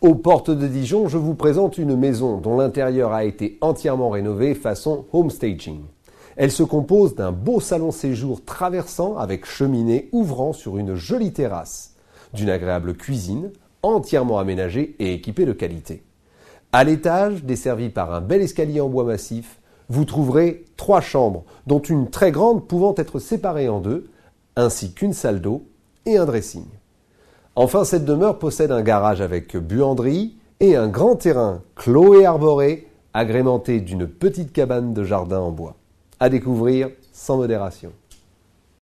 Aux portes de Dijon, je vous présente une maison dont l'intérieur a été entièrement rénové façon home staging. Elle se compose d'un beau salon séjour traversant avec cheminée ouvrant sur une jolie terrasse, d'une agréable cuisine entièrement aménagée et équipée de qualité. À l'étage, desservi par un bel escalier en bois massif, vous trouverez trois chambres, dont une très grande pouvant être séparée en deux, ainsi qu'une salle d'eau et un dressing. Enfin, cette demeure possède un garage avec buanderie et un grand terrain clos et arboré, agrémenté d'une petite cabane de jardin en bois. À découvrir sans modération.